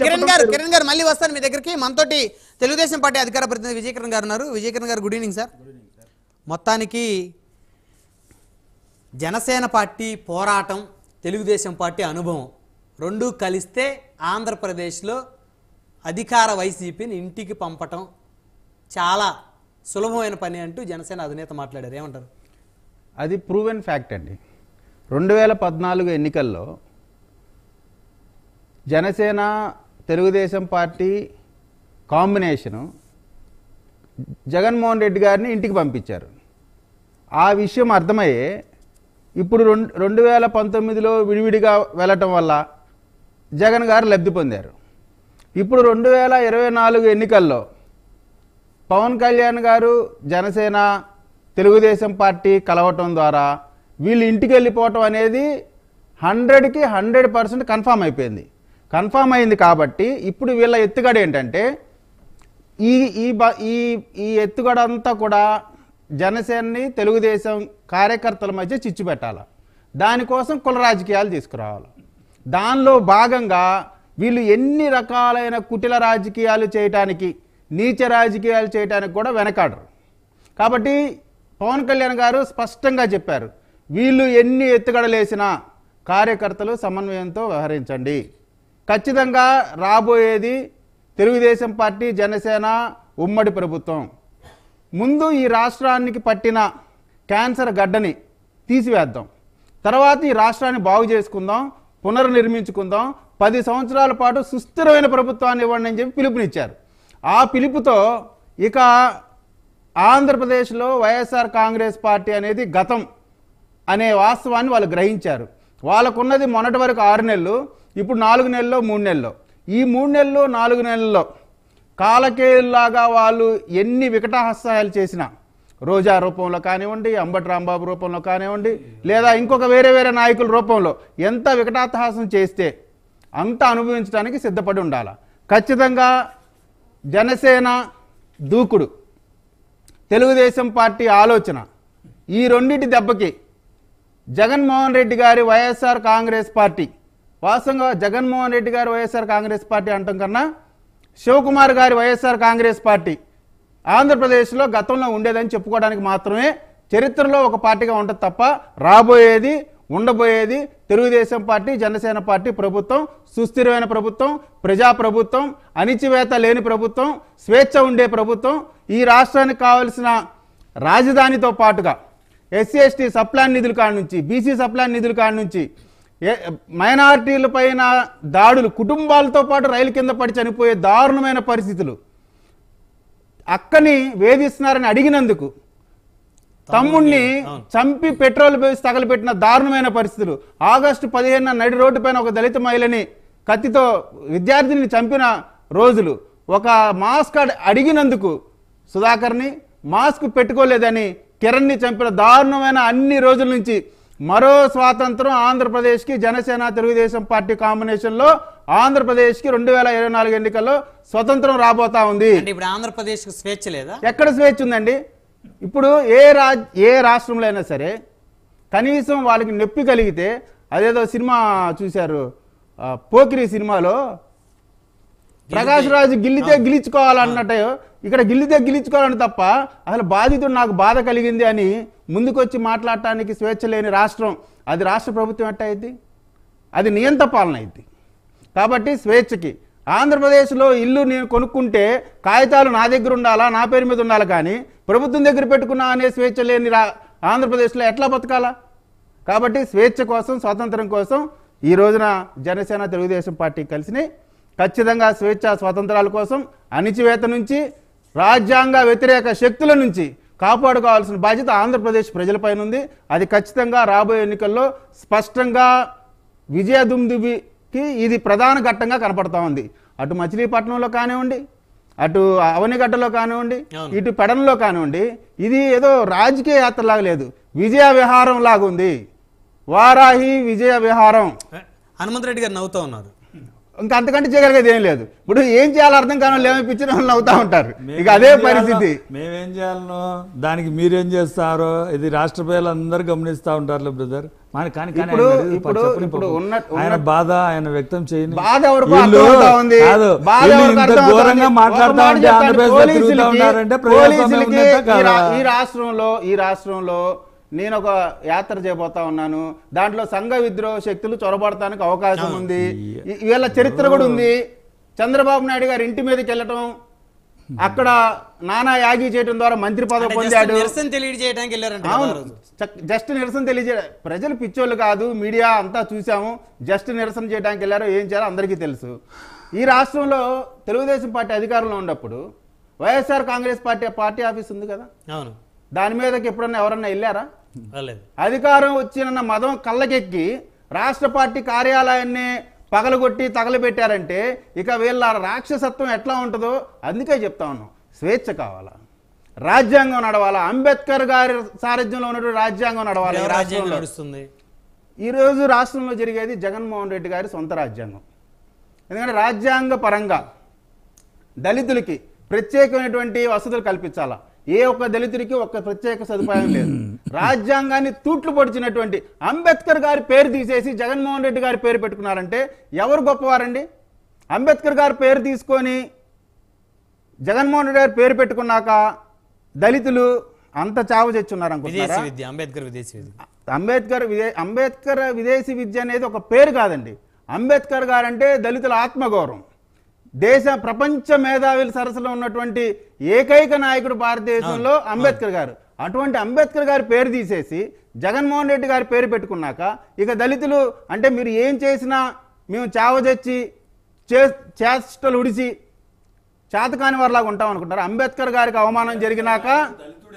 కిరణ్ గారు కిరణ్ గారు మళ్ళీ వస్తాను మీ దగ్గరికి మనతోటి తెలుగుదేశం పార్టీ అధికార ప్రతినిధి విజయకిరణ్ గారు ఉన్నారు విజయకిరణ్ గారు గుడ్ ఈవినింగ్ సార్ మొత్తానికి జనసేన పార్టీ పోరాటం తెలుగుదేశం పార్టీ అనుభవం రెండూ కలిస్తే ఆంధ్రప్రదేశ్లో అధికార వైసీపీని ఇంటికి పంపటం చాలా సులభమైన పని అంటూ జనసేన అధినేత మాట్లాడారు ఏమంటారు అది ప్రూవెన్ ఫ్యాక్ట్ అండి రెండు వేల పద్నాలుగు ఎన్నికల్లో జనసేన తెలుగుదేశం పార్టీ కాంబినేషను జగన్మోహన్ రెడ్డి గారిని ఇంటికి పంపించారు ఆ విషయం అర్థమయ్యే ఇప్పుడు రెండు రెండు వేల పంతొమ్మిదిలో విడివిడిగా వెళ్ళటం వల్ల జగన్ గారు లబ్ధి పొందారు ఇప్పుడు రెండు వేల ఇరవై నాలుగు ఎన్నికల్లో పవన్ కళ్యాణ్ గారు జనసేన తెలుగుదేశం పార్టీ కలవటం ద్వారా వీళ్ళు ఇంటికి వెళ్ళిపోవటం అనేది హండ్రెడ్కి హండ్రెడ్ పర్సెంట్ కన్ఫామ్ అయిపోయింది కన్ఫామ్ అయింది కాబట్టి ఇప్పుడు వీళ్ళ ఎత్తుగడ ఏంటంటే ఈ ఈ ఈ ఈ ఎత్తుగడ అంతా కూడా జనసేనని తెలుగుదేశం కార్యకర్తల మధ్య చిచ్చు పెట్టాలి దానికోసం కుల రాజకీయాలు తీసుకురావాలి దానిలో భాగంగా వీళ్ళు ఎన్ని రకాలైన కుటిల రాజకీయాలు చేయటానికి నీచ రాజకీయాలు చేయడానికి కూడా వెనకాడరు కాబట్టి పవన్ కళ్యాణ్ గారు స్పష్టంగా చెప్పారు వీళ్ళు ఎన్ని ఎత్తుగడలేసినా కార్యకర్తలు సమన్వయంతో వ్యవహరించండి ఖచ్చితంగా రాబోయేది తెలుగుదేశం పార్టీ జనసేన ఉమ్మడి ప్రభుత్వం ముందు ఈ రాష్ట్రానికి పట్టిన క్యాన్సర్ గడ్డని తీసివేద్దాం తర్వాత ఈ రాష్ట్రాన్ని బాగు చేసుకుందాం పునర్నిర్మించుకుందాం పది సంవత్సరాల పాటు సుస్థిరమైన ప్రభుత్వాన్ని ఇవ్వండి అని చెప్పి పిలుపునిచ్చారు ఆ పిలుపుతో ఇక ఆంధ్రప్రదేశ్లో వైఎస్ఆర్ కాంగ్రెస్ పార్టీ అనేది గతం అనే వాస్తవాన్ని వాళ్ళు గ్రహించారు వాళ్ళకున్నది మొన్నటి వరకు ఆరు నెలలు ఇప్పుడు నాలుగు నెలల్లో మూడు నెలల్లో ఈ మూడు నెలలు నాలుగు నెలల్లో కాలకేయుల్లాగా వాళ్ళు ఎన్ని వికటహస్తాయాలు చేసినా రోజా రూపంలో కానివ్వండి అంబటి రాంబాబు రూపంలో కానివ్వండి లేదా ఇంకొక వేరే వేరే నాయకుల రూపంలో ఎంత వికటాతహాసం చేస్తే అంత అనుభవించడానికి సిద్ధపడి ఉండాలి ఖచ్చితంగా జనసేన దూకుడు తెలుగుదేశం పార్టీ ఆలోచన ఈ రెండింటి దెబ్బకి జగన్మోహన్ రెడ్డి గారి వైఎస్ఆర్ కాంగ్రెస్ పార్టీ వాస్తవంగా జగన్మోహన్ రెడ్డి గారి వైఎస్ఆర్ కాంగ్రెస్ పార్టీ అంటాం కన్నా శివకుమార్ గారి వైఎస్ఆర్ కాంగ్రెస్ పార్టీ ఆంధ్రప్రదేశ్లో గతంలో ఉండేదని చెప్పుకోవడానికి మాత్రమే చరిత్రలో ఒక పార్టీగా ఉంటుంది తప్ప రాబోయేది ఉండబోయేది తెలుగుదేశం పార్టీ జనసేన పార్టీ ప్రభుత్వం సుస్థిరమైన ప్రభుత్వం ప్రజా ప్రభుత్వం అణిచివేత లేని ప్రభుత్వం స్వేచ్ఛ ఉండే ప్రభుత్వం ఈ రాష్ట్రానికి కావలసిన రాజధానితో పాటుగా ఎస్సీ ఎస్టీ సప్లాన్ నిధుల కాడ నుంచి బీసీ సప్లాన్ నిధుల కాడ నుంచి పైన దాడులు కుటుంబాలతో పాటు రైలు కింద పడి చనిపోయే దారుణమైన పరిస్థితులు అక్కని వేధిస్తున్నారని అడిగినందుకు తమ్ముణ్ణి చంపి పెట్రోల్ వేసి తగలపెట్టిన దారుణమైన పరిస్థితులు ఆగస్టు పదిహేనున నడి రోడ్డు పైన ఒక దళిత మహిళని కత్తితో విద్యార్థిని చంపిన రోజులు ఒక మాస్క్ అడిగినందుకు సుధాకర్ని మాస్క్ పెట్టుకోలేదని కిరణ్ని చంపిన దారుణమైన అన్ని రోజుల నుంచి మరో స్వాతంత్రం ఆంధ్రప్రదేశ్కి జనసేన తెలుగుదేశం పార్టీ కాంబినేషన్లో ఆంధ్రప్రదేశ్కి రెండు వేల ఇరవై నాలుగు ఎన్నికల్లో స్వతంత్రం రాబోతా ఉంది ఇప్పుడు ఆంధ్రప్రదేశ్కి స్వేచ్ఛ లేదా ఎక్కడ స్వేచ్ఛ ఉందండి ఇప్పుడు ఏ రాజ్ ఏ రాష్ట్రంలో అయినా సరే కనీసం వాళ్ళకి నొప్పి కలిగితే అదేదో సినిమా చూశారు పోకిరి సినిమాలో ప్రకాష్ రాజు గిల్లితే గిలిచుకోవాలన్నట్టు ఇక్కడ గిల్లితే గిలిచుకోవాలని తప్ప అసలు బాధితుడు నాకు బాధ కలిగింది అని ముందుకొచ్చి మాట్లాడటానికి స్వేచ్ఛ లేని రాష్ట్రం అది రాష్ట్ర ప్రభుత్వం ఎట్ట అయింది అది నియంత పాలన అయింది కాబట్టి స్వేచ్ఛకి ఆంధ్రప్రదేశ్లో ఇల్లు నేను కొనుక్కుంటే కాగితాలు నా దగ్గర ఉండాలా నా పేరు మీద ఉండాలి కానీ ప్రభుత్వం దగ్గర పెట్టుకున్నా అనే స్వేచ్ఛ లేని రా ఆంధ్రప్రదేశ్లో ఎట్లా బతకాలా కాబట్టి స్వేచ్ఛ కోసం స్వాతంత్రం కోసం ఈ రోజున జనసేన తెలుగుదేశం పార్టీ కలిసి ఖచ్చితంగా స్వేచ్ఛా స్వాతంత్రాల కోసం అణిచివేత నుంచి రాజ్యాంగ వ్యతిరేక శక్తుల నుంచి కాపాడుకోవాల్సిన బాధ్యత ఆంధ్రప్రదేశ్ ప్రజలపైన ఉంది అది ఖచ్చితంగా రాబోయే ఎన్నికల్లో స్పష్టంగా విజయదుందుబికి ఇది ప్రధాన ఘట్టంగా కనపడతా ఉంది అటు మచిలీపట్నంలో కానివ్వండి అటు అవనిగడ్డలో కానివ్వండి ఇటు పెడంలో కానివ్వండి ఇది ఏదో రాజకీయ యాత్ర లాగా లేదు విజయ విహారం లాగుంది వారాహి విజయ విహారం హనుమంతరెడ్డి గారు నవ్వుతూ ఉన్నారు ఇంకా అంతకంటే చేయగలిగేది ఏం లేదు ఇప్పుడు ఏం చేయాలో అర్థం కాని వాళ్ళు పిచ్చిన వాళ్ళు అవుతా ఉంటారు ఇక అదే పరిస్థితి మేమేం చేయాలను దానికి మీరేం చేస్తారో ఇది రాష్ట్ర ప్రజలు అందరూ గమనిస్తూ ఉంటారు బ్రదర్ కానీ ఇప్పుడు ఇప్పుడు ఆయన బాధ ఆయన వ్యక్తం బాధ ఘోరంగా ఆంధ్రప్రదేశ్ ఈ రాష్ట్రంలో ఈ రాష్ట్రంలో నేను ఒక యాత్ర చేయబోతా ఉన్నాను దాంట్లో సంఘ విద్రోహ శక్తులు చొరబడటానికి అవకాశం ఉంది వీళ్ళ చరిత్ర కూడా ఉంది చంద్రబాబు నాయుడు గారి ఇంటి మీదకి వెళ్ళటం అక్కడ నానా యాగి చేయడం ద్వారా మంత్రి పదవి పొందాడు జస్ట్ నిరసన తెలియజే ప్రజలు పిచ్చోళ్ళు కాదు మీడియా అంతా చూసాము జస్ట్ నిరసన చేయడానికి వెళ్ళారో ఏం చేయాలో అందరికీ తెలుసు ఈ రాష్ట్రంలో తెలుగుదేశం పార్టీ అధికారంలో ఉన్నప్పుడు YSR Congress party party office ఉంది కదా అవును దాని మీదకి ఎప్పుడన్నా ఎవరన్నా వెళ్ళారా అధికారం వచ్చిన మదం కళ్ళకెక్కి రాష్ట్ర పార్టీ కార్యాలయాన్ని పగలగొట్టి తగలబెట్టారంటే ఇక వీళ్ళ రాక్షసత్వం ఎట్లా ఉంటుందో అందుకే చెప్తా ఉన్నాం స్వేచ్ఛ కావాలా రాజ్యాంగం నడవాలా అంబేద్కర్ గారి సారథ్యంలో ఉన్నటువంటి రాజ్యాంగం నడవాలి రాజ్యాంగం నడుస్తుంది ఈరోజు రాష్ట్రంలో జరిగేది జగన్మోహన్ రెడ్డి గారి సొంత రాజ్యాంగం ఎందుకంటే రాజ్యాంగ పరంగా దళితులకి ప్రత్యేకమైనటువంటి వసతులు కల్పించాలా ఏ ఒక్క దళితుడికి ఒక్క ప్రత్యేక సదుపాయం లేదు రాజ్యాంగాన్ని తూట్లు పొడిచినటువంటి అంబేద్కర్ గారి పేరు తీసేసి జగన్మోహన్ రెడ్డి గారి పేరు పెట్టుకున్నారంటే ఎవరు గొప్పవారండి అంబేద్కర్ గారి పేరు తీసుకొని జగన్మోహన్ రెడ్డి గారి పేరు పెట్టుకున్నాక దళితులు అంత చావు తెచ్చున్నారు అంబేద్కర్ అంబేద్కర్ అంబేద్కర్ విదేశీ విద్య అనేది ఒక పేరు కాదండి అంబేద్కర్ గారంటే దళితుల ఆత్మగౌరవం దేశ ప్రపంచ మేధావుల సరస్సులో ఉన్నటువంటి ఏకైక నాయకుడు భారతదేశంలో అంబేద్కర్ గారు అటువంటి అంబేద్కర్ గారి పేరు తీసేసి జగన్మోహన్ రెడ్డి గారి పేరు పెట్టుకున్నాక ఇక దళితులు అంటే మీరు ఏం చేసినా మేము చావజొచ్చి చే చేష్టలు ఉడిసి చేతకాని వారిలాగా ఉంటాం అనుకుంటారు అంబేద్కర్ గారికి అవమానం జరిగినాక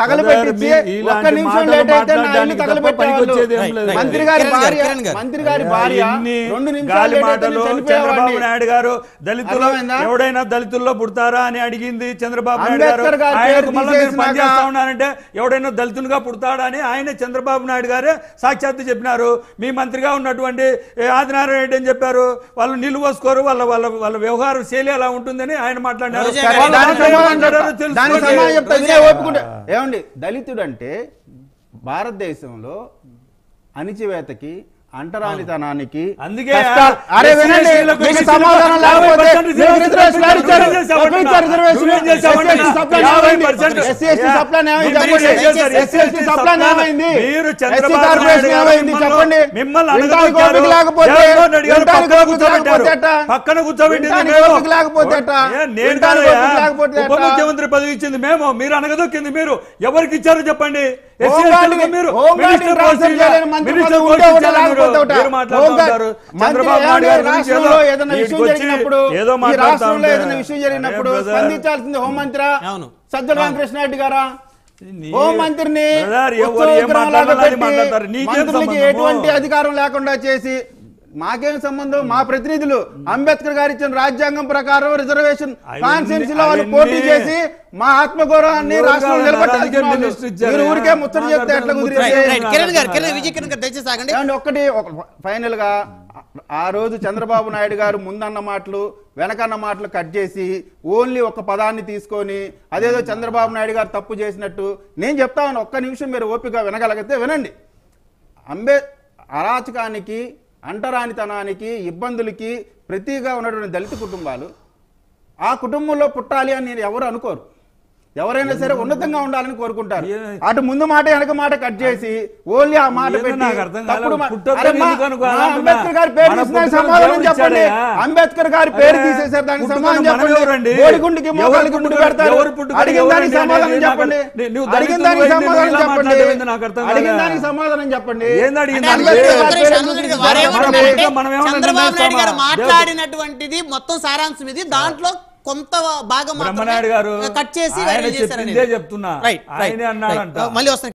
చంద్రబాబు నాయుడు గారు దళితులు ఎవడైనా దళితుల్లో పుడతారా అని అడిగింది చంద్రబాబు నాయుడు గారు పనిచేస్తా ఉన్నారంటే ఎవడైనా దళితులుగా పుడతాడా అని ఆయన చంద్రబాబు నాయుడు గారు సాక్షాత్తు చెప్పినారు మీ మంత్రిగా ఉన్నటువంటి ఆదినారాయణ రెడ్డి అని చెప్పారు వాళ్ళు నిలువ పోసుకోరు వాళ్ళ వాళ్ళ వాళ్ళ వ్యవహార శైలి అలా ఉంటుందని ఆయన మాట్లాడినారు ఏమండి దళితుడు అంటే భారతదేశంలో అణిచివేతకి అంటరానితనానికి అందుకే అరే వినండి మీకు సమాధానం లేకపోతే చెప్పండి పక్కన కూర్చోబెట్టి లేకపోతే ముఖ్యమంత్రి పదవి ఇచ్చింది మేము మీరు అనగదొక్కింది మీరు ఎవరికి ఇచ్చారో చెప్పండి ఏదైనా విషయం జరిగినప్పుడు స్పందించాల్సింది హోంమంత్రి సజ్జల రామకృష్ణ రెడ్డి గారా హోంమంత్రిని ఎటువంటి అధికారం లేకుండా చేసి మాకేం సంబంధం మా ప్రతినిధులు అంబేద్కర్ గారు ఇచ్చిన రాజ్యాంగం ప్రకారం రిజర్వేషన్ కాన్స్టిట్యూన్సీ లో వాళ్ళు పోటీ చేసి మా ఆత్మగౌరవాన్ని రాష్ట్రంలో నిలబెట్టాలి ఊరికే ముచ్చట చెప్తే ఎట్లా కుదిరింది ఒకటి ఫైనల్ గా ఆ రోజు చంద్రబాబు నాయుడు గారు ముందన్న మాటలు వెనకన్న మాటలు కట్ చేసి ఓన్లీ ఒక పదాన్ని తీసుకొని అదేదో చంద్రబాబు నాయుడు గారు తప్పు చేసినట్టు నేను చెప్తా ఒక్క నిమిషం మీరు ఓపిక వినగలిగితే వినండి అంబే అరాచకానికి అంటరానితనానికి ఇబ్బందులకి ప్రతీగా ఉన్నటువంటి దళిత కుటుంబాలు ఆ కుటుంబంలో పుట్టాలి అని నేను ఎవరు అనుకోరు ఎవరైనా సరే ఉన్నతంగా ఉండాలని కోరుకుంటారు అటు ముందు మాట వెనక మాట కట్ చేసి ఓన్లీ ఆ మాట అంబేద్కర్ గారి పేరు సమాధానం చెప్పండి అంబేద్కర్ గారి పేరు తీసేసారు దానికి సమాధానం చెప్పండి కోడిగుండికి మోగాలికి ముందు పెడతారు అడిగిన దానికి సమాధానం చెప్పండి అడిగిన దానికి సమాధానం చెప్పండి అడిగిన దానికి సమాధానం చెప్పండి మాట్లాడినటువంటిది మొత్తం సారాంశం ఇది దాంట్లో కొంత భాగం కట్ చేసి చెప్తున్నా మళ్ళీ వస్తాను